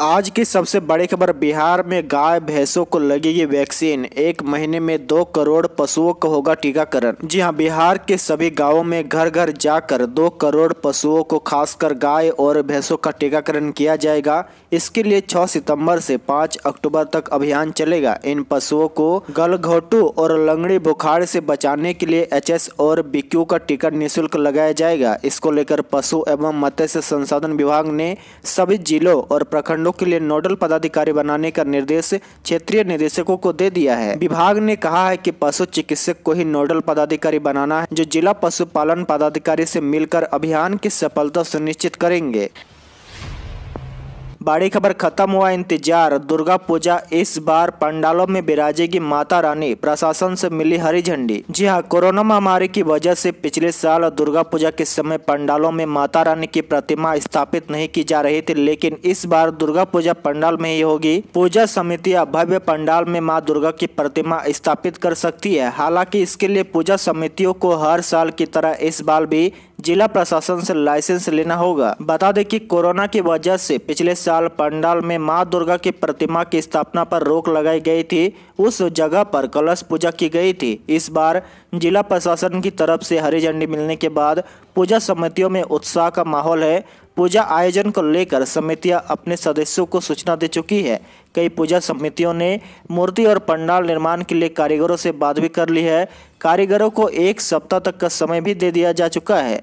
आज की सबसे बड़ी खबर बिहार में गाय भैंसों को लगेगी वैक्सीन एक महीने में दो करोड़ पशुओं को होगा टीकाकरण जी हां बिहार के सभी गांवों में घर घर जाकर दो करोड़ पशुओं को खासकर गाय और भैंसों का टीकाकरण किया जाएगा इसके लिए 6 सितंबर से 5 अक्टूबर तक अभियान चलेगा इन पशुओं को गलघोटू और लंगड़ी बुखार से बचाने के लिए एच और बीक्यू का टीका निःशुल्क लगाया जाएगा इसको लेकर पशु एवं मत्स्य संसाधन विभाग ने सभी जिलों और प्रखंड प्रखंडों के लिए नोडल पदाधिकारी बनाने का निर्देश क्षेत्रीय निदेशकों को दे दिया है विभाग ने कहा है कि पशु चिकित्सक को ही नोडल पदाधिकारी बनाना है जो जिला पशुपालन पदाधिकारी से मिलकर अभियान की सफलता सुनिश्चित करेंगे बड़ी खबर खत्म हुआ इंतजार दुर्गा पूजा इस बार पंडालों में बिराजेगी माता रानी प्रशासन से मिली हरी झंडी जी हाँ कोरोना महामारी की वजह से पिछले साल दुर्गा पूजा के समय पंडालों में माता रानी की प्रतिमा स्थापित नहीं की जा रही थी लेकिन इस बार दुर्गा पूजा पंडाल में ही होगी पूजा समिति भव्य पंडाल में माँ दुर्गा की प्रतिमा स्थापित कर सकती है हालांकि इसके लिए पूजा समितियों को हर साल की तरह इस बार भी जिला प्रशासन से लाइसेंस लेना होगा बता दें कि कोरोना की वजह से पिछले साल पंडाल में मां दुर्गा की प्रतिमा की स्थापना पर रोक लगाई गई थी उस जगह पर कलश पूजा की गई थी इस बार जिला प्रशासन की तरफ से हरी झंडी मिलने के बाद पूजा समितियों में उत्साह का माहौल है पूजा आयोजन को लेकर समितियां अपने सदस्यों को सूचना दे चुकी है कई पूजा समितियों ने मूर्ति और पंडाल निर्माण के लिए कारीगरों से बात भी कर ली है कारीगरों को एक सप्ताह तक का समय भी दे दिया जा चुका है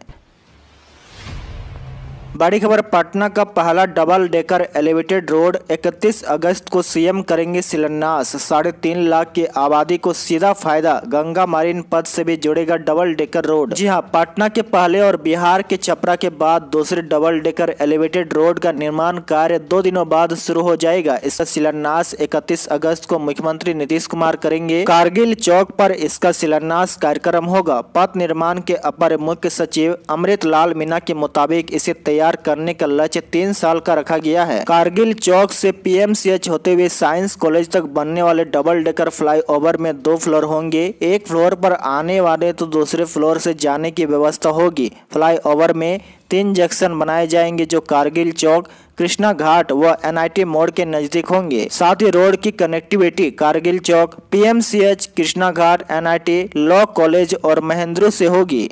बड़ी खबर पटना का पहला डबल डेकर एलिवेटेड रोड 31 अगस्त को सीएम करेंगे शिलान्यास साढ़े तीन लाख की आबादी को सीधा फायदा गंगा मारिन पद से भी जुड़ेगा डबल डेकर रोड जी हाँ पटना के पहले और बिहार के छपरा के बाद दूसरे डबल डेकर एलिवेटेड रोड का निर्माण कार्य दो दिनों बाद शुरू हो जाएगा इसका शिलान्यास इकतीस अगस्त को मुख्यमंत्री नीतीश कुमार करेंगे कारगिल चौक पर इसका शिलान्यास कार्यक्रम होगा पथ निर्माण के अपर मुख्य सचिव अमृत लाल मीना के मुताबिक इसे तैयार तैयार करने का लक्ष्य तीन साल का रखा गया है कारगिल चौक से पीएमसीएच होते हुए साइंस कॉलेज तक बनने वाले डबल डेकर फ्लाईओवर में दो फ्लोर होंगे एक फ्लोर पर आने वाले तो दूसरे फ्लोर से जाने की व्यवस्था होगी फ्लाईओवर में तीन जंक्शन बनाए जाएंगे जो कारगिल चौक कृष्णा घाट व एनआईटी मोड़ के नजदीक होंगे साथ ही रोड की connectivity Kargil Chowk PMCH Krishna Ghat NIT law college और महेंद्र से होगी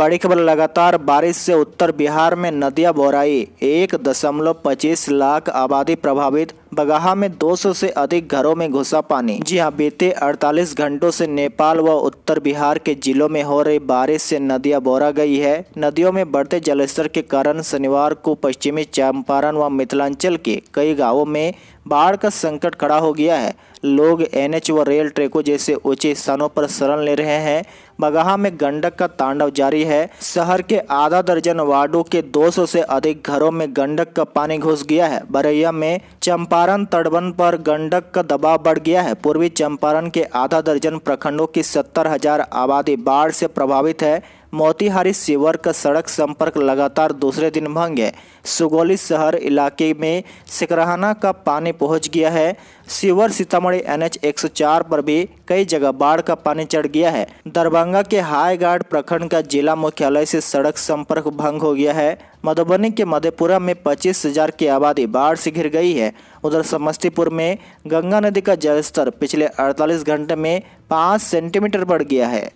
बड़ी खबर लगातार बारिश से उत्तर बिहार में नदियां बोराई एक दशमलव पच्चीस लाख आबादी प्रभावित बगाहा में 200 से अधिक घरों में घुसा पानी जी हां बीते 48 घंटों से नेपाल व उत्तर बिहार के जिलों में हो रही बारिश से नदियां बोरा गई है नदियों में बढ़ते जलस्तर के कारण शनिवार को पश्चिमी चंपारण व मिथिलांचल के कई गाँवों में बाढ़ का संकट खड़ा हो गया है लोग एनएच व रेल ट्रेकों जैसे ऊंचे स्थानों पर शरण ले रहे हैं बगहा में गंडक का तांडव जारी है शहर के आधा दर्जन वार्डो के 200 से अधिक घरों में गंडक का पानी घुस गया है बरैया में चंपारण तड़बन पर गंडक का दबाव बढ़ गया है पूर्वी चंपारण के आधा दर्जन प्रखंडों की सत्तर हजार आबादी बाढ़ से प्रभावित है मोतिहारी सीवर का सड़क संपर्क लगातार दूसरे दिन भंग है सुगौली शहर इलाके में सिकरहाना का पानी पहुंच गया है सीवर सीतामढ़ी एनएच 104 पर भी कई जगह बाढ़ का पानी चढ़ गया है दरभंगा के हाईगार्ड प्रखंड का जिला मुख्यालय से सड़क संपर्क भंग हो गया है मधुबनी के मधेपुरा में पच्चीस हजार की आबादी बाढ़ से घिर गई है उधर समस्तीपुर में गंगा नदी का जलस्तर पिछले 48 घंटे में 5 सेंटीमीटर बढ़ गया है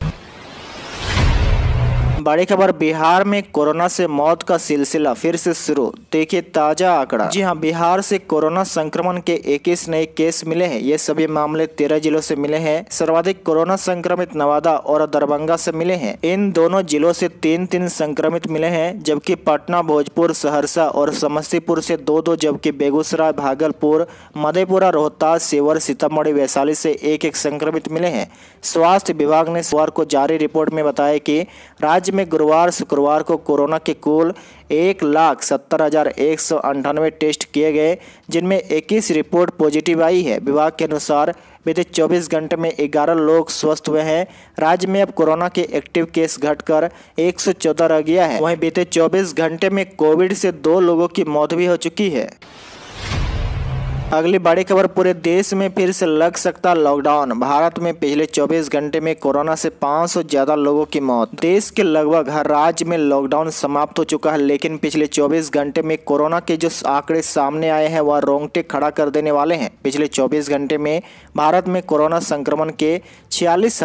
बड़ी खबर बिहार में कोरोना से मौत का सिलसिला फिर से शुरू देखिए ताजा आंकड़ा जी हाँ बिहार से कोरोना संक्रमण के 21 नए केस मिले हैं ये सभी मामले तेरह जिलों से मिले हैं सर्वाधिक कोरोना संक्रमित नवादा और दरभंगा से मिले हैं इन दोनों जिलों से तीन तीन संक्रमित मिले हैं जबकि पटना भोजपुर सहरसा और समस्तीपुर से दो दो जबकि बेगूसराय भागलपुर मधेपुरा रोहतास सेवर सीतामढ़ी वैशाली से एक एक संक्रमित मिले हैं स्वास्थ्य विभाग ने सोमवार को जारी रिपोर्ट में बताया की राज्य में गुरुवार शुक्रवार को कोरोना के कुल एक लाख सत्तर हजार एक सौ अंठानवे टेस्ट किए गए जिनमें इक्कीस रिपोर्ट पॉजिटिव आई है विभाग के अनुसार बीते 24 घंटे में 11 लोग स्वस्थ हुए हैं राज्य में अब कोरोना के एक्टिव केस घटकर 114 रह गया है वहीं बीते 24 घंटे में कोविड से दो लोगों की मौत भी हो चुकी है अगली बड़ी खबर पूरे देश में फिर से लग सकता लॉकडाउन भारत में पिछले 24 घंटे में कोरोना से 500 ज्यादा लोगों की मौत देश के लगभग हर राज्य में लॉकडाउन समाप्त हो चुका है लेकिन पिछले 24 घंटे में कोरोना के जो आंकड़े सामने आए हैं वह रोंगटे खड़ा कर देने वाले हैं पिछले 24 घंटे में भारत में कोरोना संक्रमण के छियालीस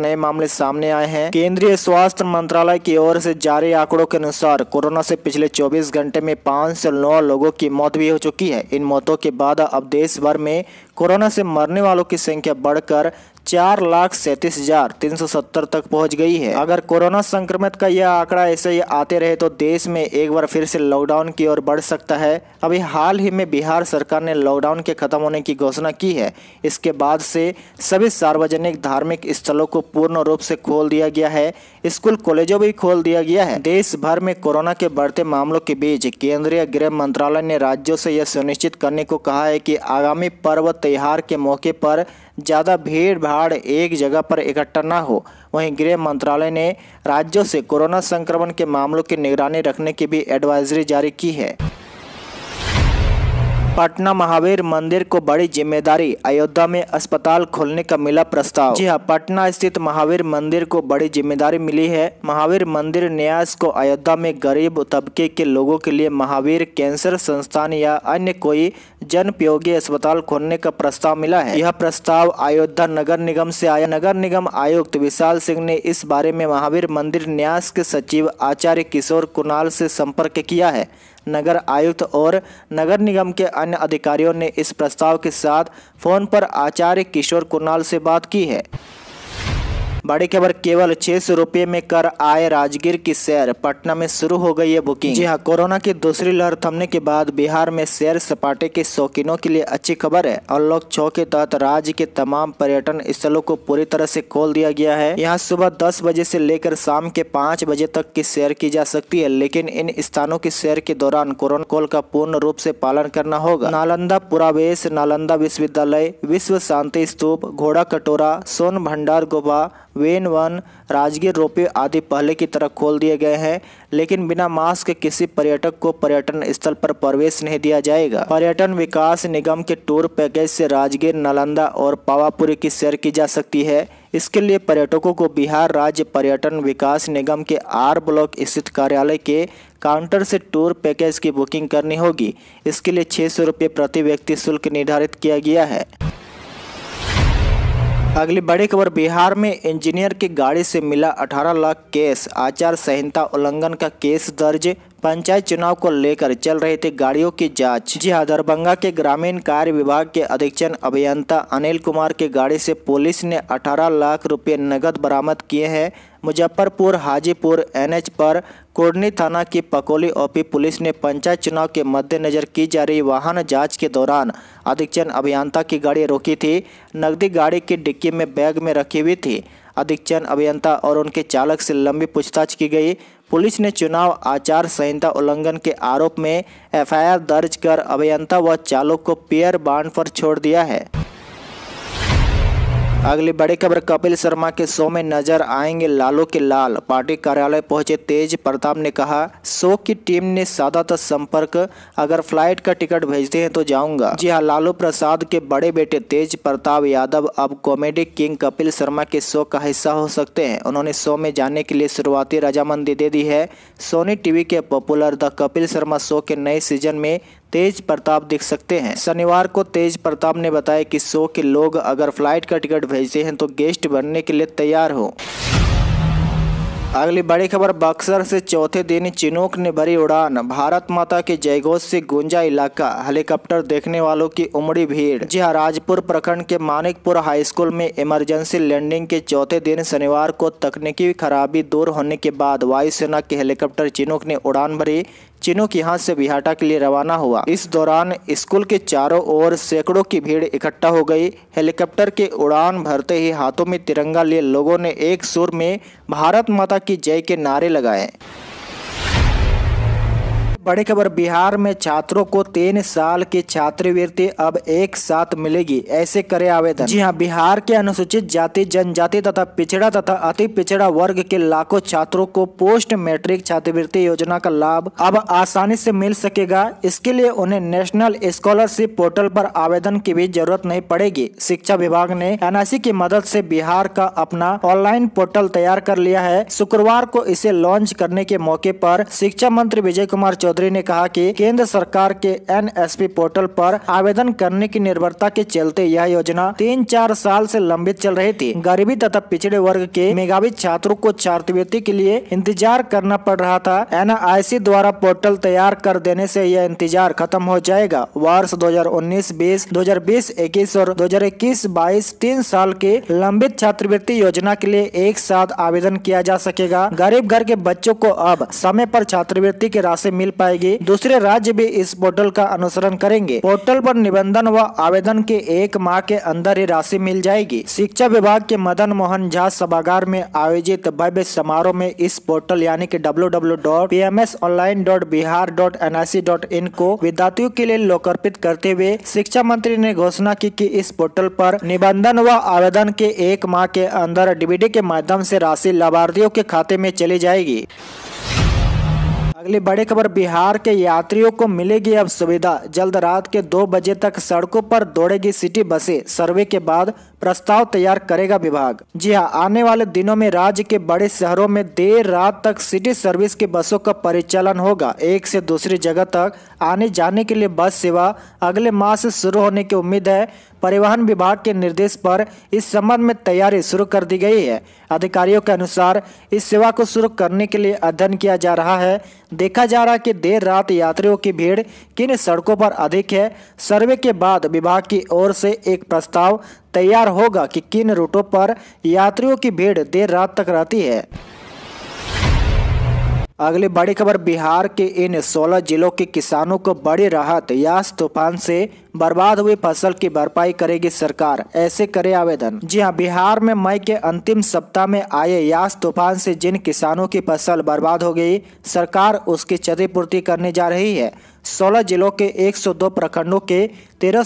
नए मामले सामने आए हैं केंद्रीय स्वास्थ्य मंत्रालय की ओर से जारी आंकड़ों के अनुसार कोरोना से पिछले चौबीस घंटे में पाँच लोगों की मौत भी हो चुकी है इन मौतों के बाद अब देश भर में कोरोना से मरने वालों की संख्या बढ़कर चार लाख सैंतीस हजार तीन सौ सत्तर तक पहुंच गई है अगर कोरोना संक्रमित का यह आंकड़ा ऐसे ही आते रहे तो देश में एक बार फिर से लॉकडाउन की ओर बढ़ सकता है अभी हाल ही में बिहार सरकार ने लॉकडाउन के खत्म होने की घोषणा की है इसके बाद से सभी सार्वजनिक धार्मिक स्थलों को पूर्ण रूप से खोल दिया गया है स्कूल कॉलेजों भी खोल दिया गया है देश भर में कोरोना के बढ़ते मामलों के बीच केंद्रीय गृह मंत्रालय ने राज्यों से यह सुनिश्चित करने को कहा है की आगामी पर्व त्यौहार के मौके पर ज़्यादा भीड़ भाड़ एक जगह पर इकट्ठा न हो वहीं गृह मंत्रालय ने राज्यों से कोरोना संक्रमण के मामलों की निगरानी रखने की भी एडवाइजरी जारी की है पटना महावीर मंदिर को बड़ी जिम्मेदारी अयोध्या में अस्पताल खोलने का मिला प्रस्ताव जी हाँ पटना स्थित महावीर मंदिर को बड़ी जिम्मेदारी मिली है महावीर मंदिर न्यास को अयोध्या में गरीब तबके के लोगों के लिए महावीर कैंसर संस्थान या अन्य कोई जनपयोगी अस्पताल खोलने का प्रस्ताव मिला है यह प्रस्ताव अयोध्या नगर निगम से आया नगर निगम आयुक्त विशाल सिंह ने इस बारे में महावीर मंदिर न्यास के सचिव आचार्य किशोर कुणाल से संपर्क किया है नगर आयुक्त और नगर निगम के अन्य अधिकारियों ने इस प्रस्ताव के साथ फ़ोन पर आचार्य किशोर कुरनाल से बात की है बड़ी खबर केवल छह सौ रुपये में कर आए राजगीर की सैर पटना में शुरू हो गई है बुकिंग जी हाँ कोरोना की दूसरी लहर थमने के बाद बिहार में सैर सपाटे के शौकीनों के लिए अच्छी खबर है अनलॉक छो के तहत राज्य के तमाम पर्यटन स्थलों को पूरी तरह से खोल दिया गया है यहाँ सुबह दस बजे से लेकर शाम के पाँच बजे तक की सैर की जा सकती है लेकिन इन स्थानों की सैर के दौरान कोरोना कोल का पूर्ण रूप ऐसी पालन करना होगा नालंदा पुरावेश नालंदा विश्वविद्यालय विश्व शांति स्तूप घोड़ा कटोरा सोन भंडार गुफा वेन वन राजगीर रोपवे आदि पहले की तरह खोल दिए गए हैं लेकिन बिना मास्क किसी पर्यटक को पर्यटन स्थल पर प्रवेश नहीं दिया जाएगा पर्यटन विकास निगम के टूर पैकेज से राजगीर नालंदा और पावापुरी की सैर की जा सकती है इसके लिए पर्यटकों को बिहार राज्य पर्यटन विकास निगम के आर ब्लॉक स्थित कार्यालय के काउंटर से टूर पैकेज की बुकिंग करनी होगी इसके लिए छः सौ रुपये प्रति व्यक्ति शुल्क निर्धारित किया गया है अगली बड़ी खबर बिहार में इंजीनियर की गाड़ी से मिला 18 लाख केस आचार संहिता उल्लंघन का केस दर्ज पंचायत चुनाव को लेकर चल रहे थे गाड़ियों की जांच जी हाँ दरभंगा के ग्रामीण कार्य विभाग के अधीक्षण अभियंता अनिल कुमार के गाड़ी से पुलिस ने 18 लाख रुपए नकद बरामद किए हैं मुजफ्फरपुर हाजीपुर एनएच पर कोडनी थाना की पकोली ओपी पुलिस ने पंचायत चुनाव के मद्देनजर की जा रही वाहन जांच के दौरान अधीक्षण अभियंता की गाड़ी रोकी थी नकदी गाड़ी की डिक्की में बैग में रखी हुई थी अधीक्षण अभियंता और उनके चालक से लंबी पूछताछ की गई पुलिस ने चुनाव आचार संहिता उल्लंघन के आरोप में एफआईआर दर्ज कर अभियंता व चालक को पेयर बांध पर छोड़ दिया है अगली बड़ी खबर कपिल शर्मा के शो में नजर आएंगे लालू के लाल पार्टी कार्यालय पहुंचे तेज प्रताप ने कहा शो की टीम ने साधा तक संपर्क अगर फ्लाइट का टिकट भेजते हैं तो जाऊंगा जी हाँ लालू प्रसाद के बड़े बेटे तेज प्रताप यादव अब कॉमेडी किंग कपिल शर्मा के शो का हिस्सा हो सकते हैं उन्होंने शो में जाने के लिए शुरुआती रजामंदी दे दी है सोनी टीवी के popular the Kapil Sharma show के नए सीजन में तेज प्रताप देख सकते हैं शनिवार को तेज प्रताप ने बताया कि शो के लोग अगर फ्लाइट का टिकट भेजते हैं तो गेस्ट बनने के लिए तैयार हो अगली बड़ी खबर बक्सर से चौथे दिन चिनोक ने भरी उड़ान भारत माता के जयघोष से गुंजा इलाका हेलीकॉप्टर देखने वालों की उमड़ी भीड़ जी राजपुर प्रखंड के मानिकपुर हाई स्कूल में इमरजेंसी लैंडिंग के चौथे दिन शनिवार को तकनीकी खराबी दूर होने के बाद वायुसेना के हेलीकॉप्टर चिनोक ने उड़ान भरी चिनुक यहाँ से बिहाटा के लिए रवाना हुआ इस दौरान स्कूल के चारों ओर सैकड़ों की भीड़ इकट्ठा हो गई हेलीकॉप्टर के उड़ान भरते ही हाथों में तिरंगा लिए लोगों ने एक सुर में भारत माता की जय के नारे लगाए बड़ी खबर बिहार में छात्रों को तीन साल की छात्रवृत्ति अब एक साथ मिलेगी ऐसे करे आवेदन जी हाँ बिहार के अनुसूचित जाति जनजाति तथा पिछड़ा तथा अति पिछड़ा वर्ग के लाखों छात्रों को पोस्ट मैट्रिक छात्रवृत्ति योजना का लाभ अब आसानी से मिल सकेगा इसके लिए उन्हें नेशनल स्कॉलरशिप पोर्टल पर आवेदन की भी जरूरत नहीं पड़ेगी शिक्षा विभाग ने एनआईसी की मदद से बिहार का अपना ऑनलाइन पोर्टल तैयार कर लिया है शुक्रवार को इसे लॉन्च करने के मौके पर शिक्षा मंत्री विजय कुमार चौधरी चौधरी ने कहा कि केंद्र सरकार के एनएसपी पोर्टल पर आवेदन करने की निर्भरता के चलते यह योजना तीन चार साल से लंबित चल रही थी गरीबी तथा पिछड़े वर्ग के मेगावी छात्रों को छात्रवृत्ति के लिए इंतजार करना पड़ रहा था सी द्वारा पोर्टल तैयार कर देने से यह इंतजार खत्म हो जाएगा वर्ष 2019 20 2020 21 और 2021 22 तीन साल के लंबित छात्रवृत्ति योजना के लिए एक साथ आवेदन किया जा सकेगा गरीब घर के बच्चों को अब समय पर छात्रवृत्ति की राशि मिल पाएगी दूसरे राज्य भी इस पोर्टल का अनुसरण करेंगे पोर्टल पर निबंधन व आवेदन के एक माह के अंदर ही राशि मिल जाएगी शिक्षा विभाग के मदन मोहन झा सभागार में आयोजित भव्य समारोह में इस पोर्टल यानी कि www.pmsonline.bihar.nic.in को विद्यार्थियों के लिए लोकार्पित करते हुए शिक्षा मंत्री ने घोषणा की कि इस पोर्टल पर निबंधन व आवेदन के एक माह के अंदर डीबीडी के माध्यम से राशि लाभार्थियों के खाते में चली जाएगी अगली बड़ी खबर बिहार के यात्रियों को मिलेगी अब सुविधा जल्द रात के दो बजे तक सड़कों पर दौड़ेगी सिटी बसें सर्वे के बाद प्रस्ताव तैयार करेगा विभाग जी हां आने वाले दिनों में राज्य के बड़े शहरों में देर रात तक सिटी सर्विस की बसों का परिचालन होगा एक से दूसरी जगह तक आने जाने के लिए बस सेवा अगले माह से शुरू होने की उम्मीद है परिवहन विभाग के निर्देश पर इस संबंध में तैयारी शुरू कर दी गई है अधिकारियों के अनुसार इस सेवा को शुरू करने के लिए अध्ययन किया जा रहा है देखा जा रहा है कि देर रात यात्रियों की भीड़ किन सड़कों पर अधिक है सर्वे के बाद विभाग की ओर से एक प्रस्ताव तैयार होगा कि किन रूटों पर यात्रियों की भीड़ देर रात तक रहती है अगली बड़ी खबर बिहार के इन 16 जिलों के किसानों को बड़ी राहत यास तूफान से बर्बाद हुई फसल की भरपाई करेगी सरकार ऐसे करे आवेदन जी हाँ बिहार में मई के अंतिम सप्ताह में आए यास तूफान से जिन किसानों की फसल बर्बाद हो गई सरकार उसकी क्षतिपूर्ति करने जा रही है 16 जिलों के 102 प्रखंडों के तेरह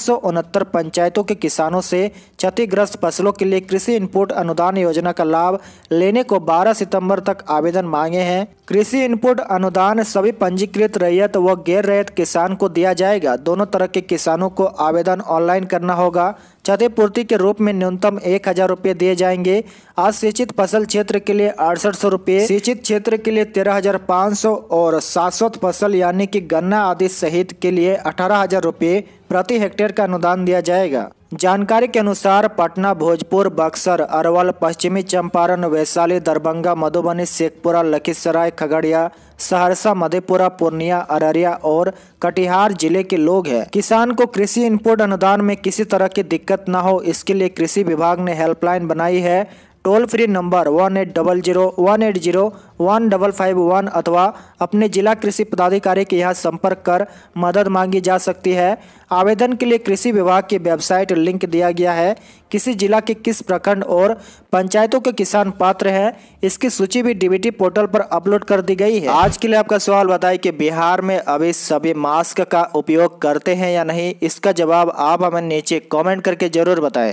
पंचायतों के किसानों से क्षतिग्रस्त फसलों के लिए कृषि इनपुट अनुदान योजना का लाभ लेने को 12 सितंबर तक आवेदन मांगे हैं कृषि इनपुट अनुदान सभी पंजीकृत रैयत व गैर रैयत किसान को दिया जाएगा दोनों तरह के किसानों को को आवेदन ऑनलाइन करना होगा क्षतिपूर्ति के रूप में न्यूनतम एक हज़ार रूपए दिए जाएंगे अशिक्षित फसल क्षेत्र के लिए अड़सठ सौ रूपए सिंचित क्षेत्र के लिए तेरह हज़ार पाँच सौ और शाश्वत फसल यानी कि गन्ना आदि सहित के लिए अठारह हज़ार रूपए प्रति हेक्टेयर का अनुदान दिया जाएगा जानकारी के अनुसार पटना भोजपुर बक्सर अरवल पश्चिमी चंपारण वैशाली दरभंगा मधुबनी शेखपुरा लखीसराय खगड़िया सहरसा मधेपुरा पूर्णिया अररिया और कटिहार जिले के लोग हैं किसान को कृषि इनपुट अनुदान में किसी तरह की दिक्कत न हो इसके लिए कृषि विभाग ने हेल्पलाइन बनाई है toll free number one eight double zero one eight zero one double five one अथवा अपने जिला कृषि पदाधिकारी के यहाँ संपर्क कर मदद मांगी जा सकती है आवेदन के लिए कृषि विभाग की वेबसाइट लिंक दिया गया है किसी जिला के किस प्रखंड और पंचायतों के किसान पात्र हैं इसकी सूची भी डीबीटी पोर्टल पर अपलोड कर दी गई है आज के लिए आपका सवाल बताए कि बिहार में अभी सभी मास्क का उपयोग करते हैं या नहीं इसका जवाब आप हमें नीचे कमेंट करके जरूर बताएं